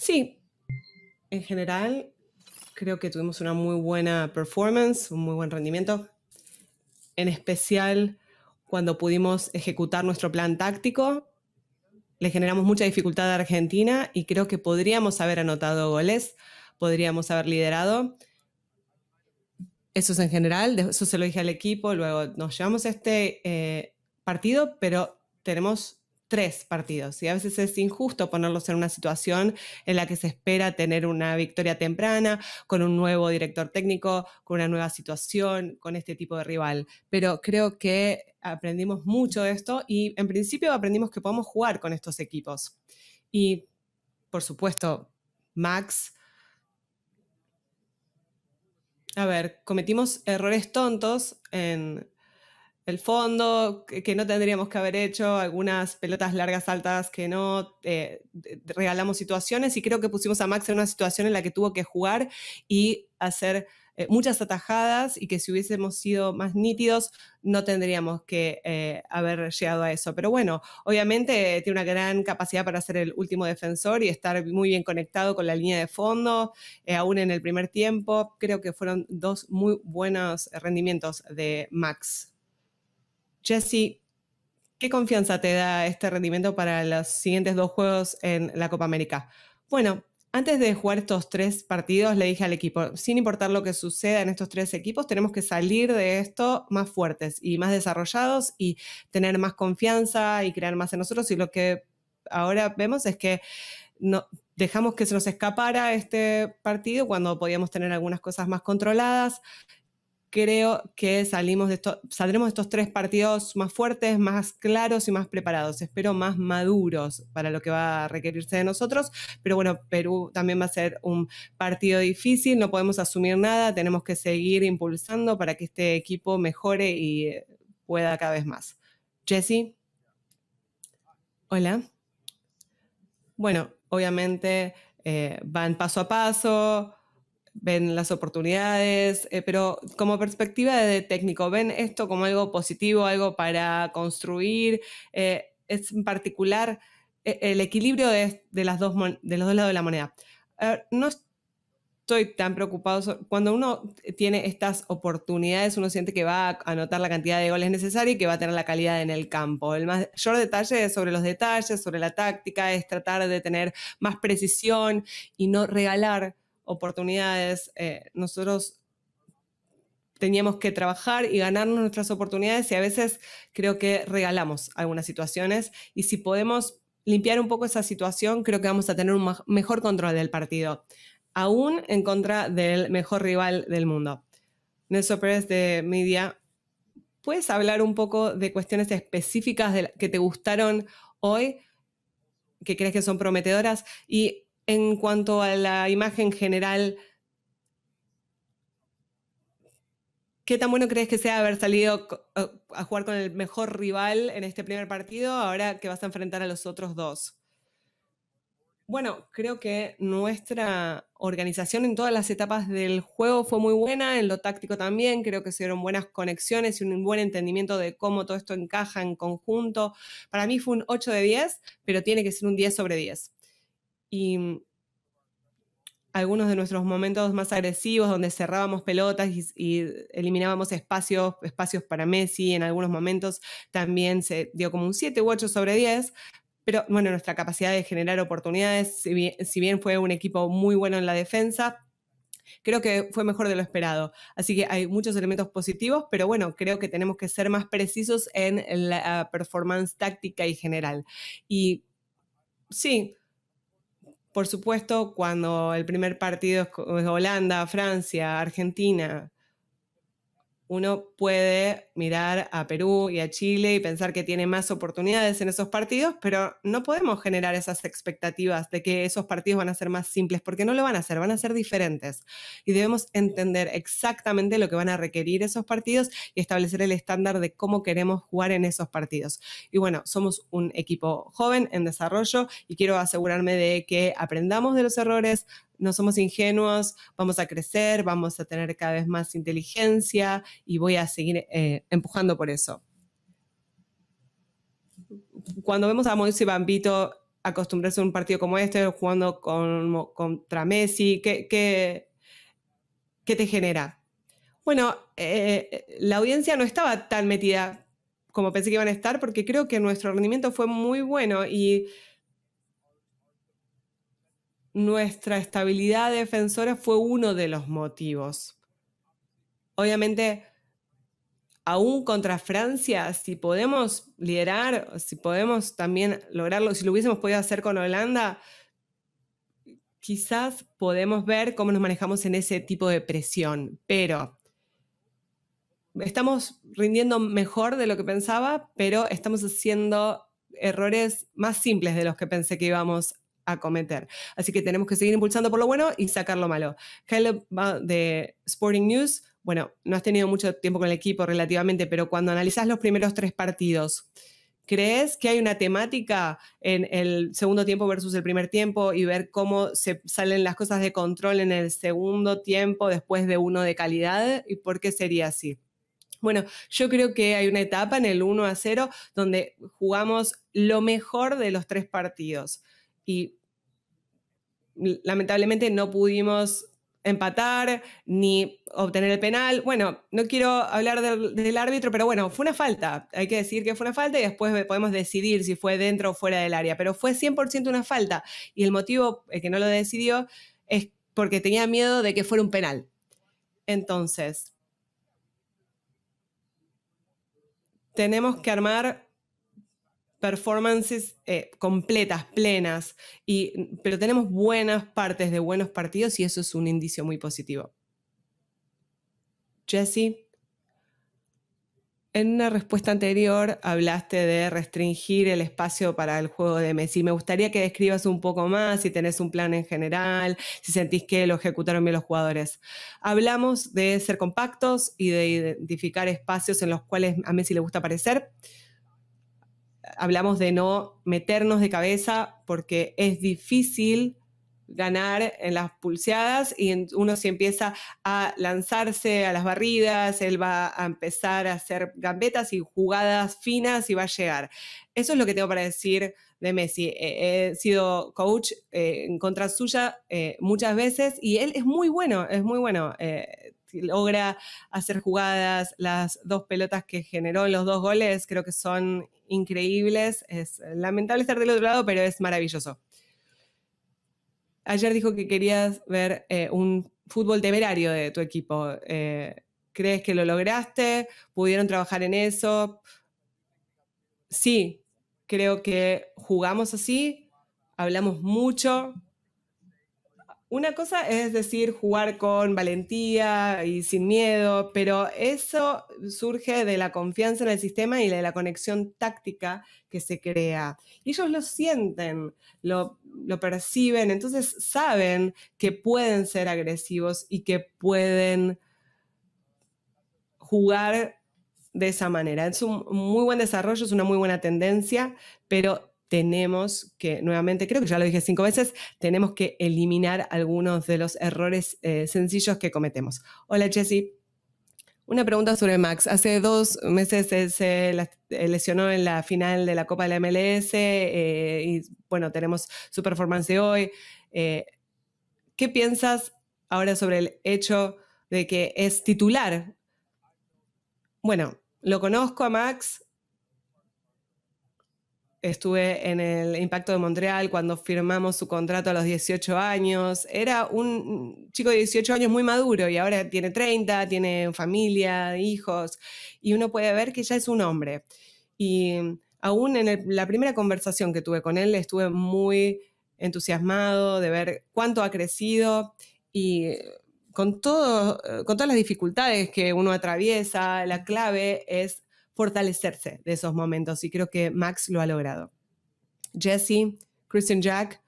Sí, en general creo que tuvimos una muy buena performance, un muy buen rendimiento, en especial cuando pudimos ejecutar nuestro plan táctico. Le generamos mucha dificultad a Argentina y creo que podríamos haber anotado goles, podríamos haber liderado. Eso es en general, eso se lo dije al equipo, luego nos llevamos a este eh, partido, pero tenemos tres partidos y a veces es injusto ponerlos en una situación en la que se espera tener una victoria temprana, con un nuevo director técnico, con una nueva situación, con este tipo de rival. Pero creo que aprendimos mucho de esto y en principio aprendimos que podemos jugar con estos equipos. Y por supuesto, Max... A ver, cometimos errores tontos en el fondo, que no tendríamos que haber hecho, algunas pelotas largas, altas que no, eh, regalamos situaciones y creo que pusimos a Max en una situación en la que tuvo que jugar y hacer eh, muchas atajadas y que si hubiésemos sido más nítidos no tendríamos que eh, haber llegado a eso. Pero bueno, obviamente tiene una gran capacidad para ser el último defensor y estar muy bien conectado con la línea de fondo, aún en el primer tiempo. Creo que fueron dos muy buenos rendimientos de Max. Jesse, ¿qué confianza te da este rendimiento para los siguientes dos juegos en la Copa América? Bueno, antes de jugar estos tres partidos, le dije al equipo, sin importar lo que suceda en estos tres equipos, tenemos que salir de esto más fuertes y más desarrollados y tener más confianza y crear más en nosotros. Y lo que ahora vemos es que no, dejamos que se nos escapara este partido cuando podíamos tener algunas cosas más controladas creo que salimos de esto, saldremos de estos tres partidos más fuertes, más claros y más preparados. Espero más maduros para lo que va a requerirse de nosotros. Pero bueno, Perú también va a ser un partido difícil, no podemos asumir nada, tenemos que seguir impulsando para que este equipo mejore y eh, pueda cada vez más. Jesse. Hola. Bueno, obviamente eh, van paso a paso ven las oportunidades, eh, pero como perspectiva de técnico, ¿ven esto como algo positivo, algo para construir? Eh, es en particular eh, el equilibrio de, las dos, de los dos lados de la moneda. no estoy tan preocupado, cuando uno tiene estas oportunidades, uno siente que va a anotar la cantidad de goles necesaria y que va a tener la calidad en el campo. El mayor detalle sobre los detalles, sobre la táctica, es tratar de tener más precisión y no regalar oportunidades. Eh, nosotros teníamos que trabajar y ganarnos nuestras oportunidades y a veces creo que regalamos algunas situaciones y si podemos limpiar un poco esa situación, creo que vamos a tener un mejor control del partido, aún en contra del mejor rival del mundo. Nelson Pérez de Media, ¿puedes hablar un poco de cuestiones específicas que te gustaron hoy, que crees que son prometedoras? Y en cuanto a la imagen general, ¿qué tan bueno crees que sea haber salido eh, a jugar con el mejor rival en este primer partido ahora que vas a enfrentar a los otros dos? Bueno, creo que nuestra organización en todas las etapas del juego fue muy buena, en lo táctico también, creo que se dieron buenas conexiones y un buen entendimiento de cómo todo esto encaja en conjunto. Para mí fue un 8 de 10, pero tiene que ser un 10 sobre 10. Y mm, algunos de nuestros momentos más agresivos, donde cerrábamos pelotas y, eliminábamos espacios, espacios para Messi en algunos momentos, también se dio como un 7 u 8 sobre 10. Pero bueno, nuestra capacidad de generar oportunidades, si bien, si bien fue un equipo muy bueno en la defensa, creo que fue mejor de lo esperado. Así que hay muchos elementos positivos, pero bueno, creo que tenemos que ser más precisos en la ah, performance táctica y general. Y sí, por supuesto, cuando el primer partido es Holanda, Francia, Argentina, uno puede mirar a Perú y a Chile y pensar que tiene más oportunidades en esos partidos, pero no podemos generar esas expectativas de que esos partidos van a ser más simples, porque no lo van a ser, van a ser diferentes. Y debemos entender exactamente lo que van a requerir esos partidos y establecer el estándar de cómo queremos jugar en esos partidos. Y bueno, somos un equipo joven en desarrollo y quiero asegurarme de que aprendamos de los errores, no somos ingenuos, vamos a crecer, vamos a tener cada vez más inteligencia y voy a seguir eh, empujando por eso. Cuando vemos a y Bambito acostumbrarse a un partido como este, jugando con, contra Messi, ¿qué, qué, qué te genera? Bueno, eh, eh, la audiencia no estaba tan metida como pensé que iban a estar, porque creo que nuestro rendimiento fue muy bueno y nuestra estabilidad defensora fue uno de los motivos. Obviamente, aún contra Francia, si podemos liderar, si podemos también lograrlo, si lo hubiésemos podido hacer con Holanda, quizás podemos ver cómo nos manejamos en ese tipo de presión, pero estamos rindiendo mejor de lo que pensaba, pero estamos haciendo errores más simples de los que pensé que íbamos a cometer. Así que tenemos que seguir impulsando por lo bueno y sacar lo malo. Hello de Sporting News, bueno, no has tenido mucho tiempo con el equipo relativamente, pero cuando analizas los primeros tres partidos, ¿crees que hay una temática en el segundo tiempo versus el primer tiempo y ver cómo se salen las cosas de control en el segundo tiempo después de uno de calidad? ¿Y por qué sería así? Bueno, yo creo que hay una etapa en el 1 a 0 donde jugamos lo mejor de los tres partidos y lamentablemente no pudimos empatar ni obtener el penal. Bueno, no quiero hablar del, árbitro, pero bueno, fue una falta. Hay que decir que fue una falta y después podemos decidir si fue dentro o fuera del área, pero fue 100% una falta. Y el motivo el que no lo decidió es porque tenía miedo de que fuera un penal. Entonces, tenemos que armar performances eh, completas, plenas, y, mm, pero tenemos buenas partes de buenos partidos y eso es un indicio muy positivo. Jesse, en una respuesta anterior hablaste de restringir el espacio para el juego de Messi. Me gustaría que describas un poco más si tenés un plan en general, si sentís que lo ejecutaron bien los jugadores. Hablamos de ser compactos y de identificar espacios en los cuales a Messi le gusta aparecer hablamos de no meternos de cabeza porque es difícil ganar en las pulseadas y uno si empieza a lanzarse a las barridas, él va a empezar a hacer gambetas y jugadas finas y va a llegar. Eso es lo que tengo para decir de Messi. Eh, eh, he sido coach eh, en contra suya muchas veces y él es muy bueno, es muy bueno. logra hacer jugadas, las dos pelotas que generó los dos goles creo que son increíbles. Es lamentable estar del otro lado, pero es maravilloso. Ayer dijo que querías ver eh, un fútbol temerario de tu equipo. Eh, ¿Crees que lo lograste? ¿Pudieron trabajar en eso? Sí, creo que jugamos así, hablamos mucho, una cosa es decir, jugar con valentía y sin miedo, pero eso surge de la confianza en el sistema y de la conexión táctica que se crea. ellos lo sienten, lo, lo perciben, entonces saben que pueden ser agresivos y que pueden jugar de esa manera. Es un muy buen desarrollo, es una muy buena tendencia, pero tenemos que, nuevamente, creo que ya lo dije cinco veces, tenemos que eliminar algunos de los errores eh, sencillos que cometemos. Hola, Jessy. Una pregunta sobre Max. Hace dos meses se eh, lesionó en la final de la Copa de la MLS eh, y bueno, tenemos su performance hoy. ¿Qué piensas ahora sobre el hecho de que es titular? Bueno, lo conozco a Max, estuve en el Impacto de Montreal cuando firmamos su contrato a los 18 años. Era un chico de 18 años muy maduro y ahora tiene 30, tiene familia, hijos, y uno puede ver que ya es un hombre. Y aún en la primera conversación que tuve con él, estuve muy entusiasmado de ver cuánto ha crecido y con, con todas las dificultades que uno atraviesa, la clave es fortalecerse de esos momentos y creo que Max lo ha logrado. Jesse, Christian Jack,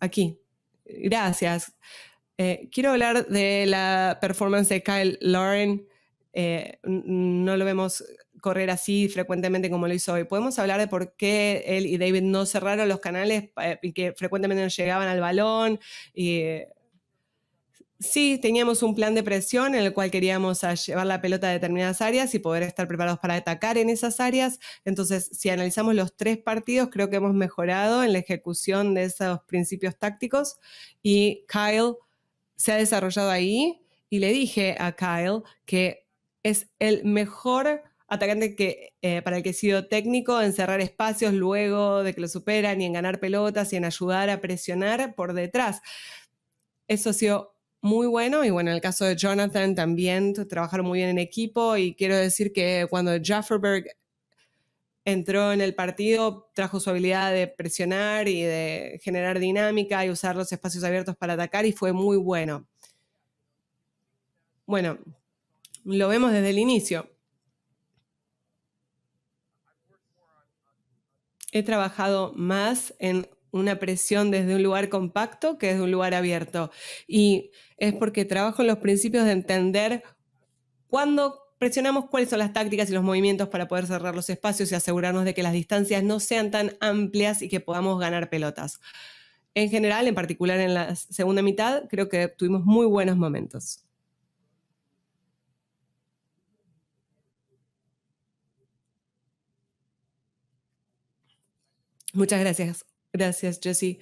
aquí. Gracias. Eh, quiero hablar de la performance de Kyle Lauren. Eh, no lo vemos correr así frecuentemente como lo hizo hoy. ¿Podemos hablar de por qué él y David no cerraron los canales eh, y que frecuentemente no llegaban al balón? Sí, teníamos un plan de presión en el cual queríamos llevar la pelota a determinadas áreas y poder estar preparados para atacar en esas áreas. Entonces, si analizamos los tres partidos, creo que hemos mejorado en la ejecución de esos principios tácticos y Kyle se ha desarrollado ahí y le dije a Kyle que es el mejor atacante que, eh, para el que he sido técnico en cerrar espacios luego de que lo superan y en ganar pelotas y en ayudar a presionar por detrás. Eso ha sido muy bueno. Y bueno, en el caso de Jonathan también trabajaron muy bien en equipo. Y quiero decir que cuando Jafferberg entró en el partido, trajo su habilidad de presionar y de generar dinámica y usar los espacios abiertos para atacar y fue muy bueno. Bueno, lo vemos desde el inicio. He trabajado más en una presión desde un lugar compacto que es un lugar abierto. Y es porque trabajo en los principios de entender cuándo presionamos cuáles son las tácticas y los movimientos para poder cerrar los espacios y asegurarnos de que las distancias no sean tan amplias y que podamos ganar pelotas. En general, en particular en la segunda mitad, creo que tuvimos muy buenos momentos. Muchas gracias. Gracias, Jesse.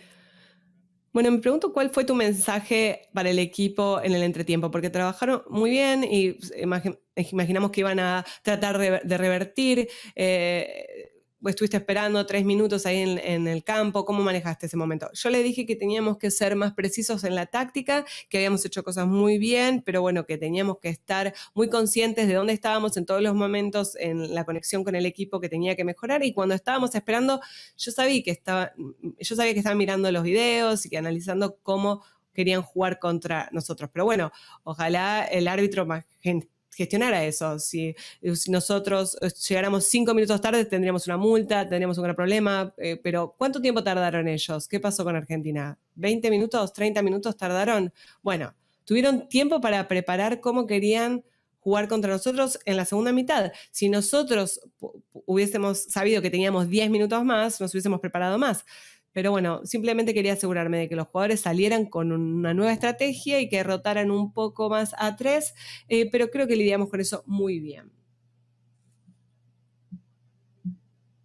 Bueno, me pregunto cuál fue tu mensaje para el equipo en el entretiempo, porque trabajaron muy bien y pues, imaginamos que iban a tratar de, revertir eh, estuviste esperando tres minutos ahí en, el campo, ¿cómo manejaste ese momento? Yo le dije que teníamos que ser más precisos en la táctica, que habíamos hecho cosas muy bien, pero bueno, que teníamos que estar muy conscientes de dónde estábamos en todos los momentos, en la conexión con el equipo que tenía que mejorar y cuando estábamos esperando, yo sabía que estaba, yo sabía que estaba mirando los videos y que analizando cómo querían jugar contra nosotros. Pero bueno, ojalá el árbitro más... gente gestionara eso. Si, eh, nosotros eh, llegáramos cinco minutos tarde, tendríamos una multa, tendríamos un gran problema, eh, pero ¿cuánto tiempo tardaron ellos? ¿Qué pasó con Argentina? ¿20 minutos? ¿30 minutos tardaron? Bueno, tuvieron tiempo para preparar cómo querían jugar contra nosotros en la segunda mitad. Si nosotros hubiésemos sabido que teníamos 10 minutos más, nos hubiésemos preparado más. Pero bueno, simplemente quería asegurarme de que los jugadores salieran con una nueva estrategia y que rotaran un poco más a tres, eh, pero creo que lidiamos con eso muy bien.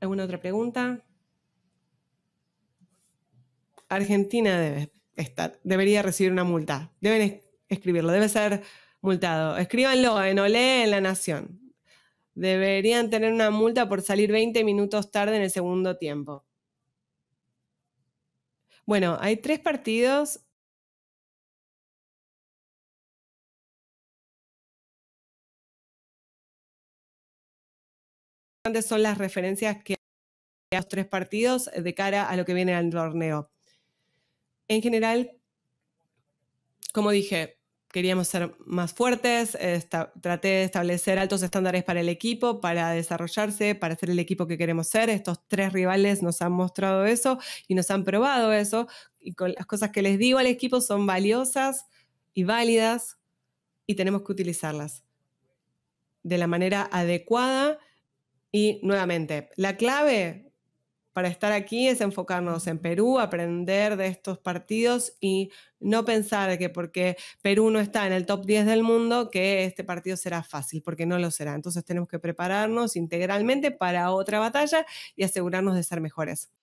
¿Alguna otra pregunta? Argentina debe estar, debería recibir una multa. Deben escribirlo, debe ser multado. Escríbanlo en Olé en La Nación. Deberían tener una multa por salir 20 minutos tarde en el segundo tiempo. Bueno, hay tres partidos son las referencias que en los tres partidos eh, de cara a lo que viene al torneo. En general, como dije, queríamos ser más fuertes, traté de establecer altos estándares para el equipo, para desarrollarse, para ser el equipo que queremos ser. Estos tres rivales nos han mostrado eso y nos han probado eso. Y las cosas que les digo al equipo son valiosas y válidas y tenemos que utilizarlas de la manera adecuada. Y nuevamente, la clave para estar aquí es enfocarnos en Perú, aprender de estos partidos y no pensar que porque Perú no está en el top 10 del mundo, que este partido será fácil, porque no lo será. Entonces tenemos que prepararnos integralmente para otra batalla y asegurarnos de ser mejores.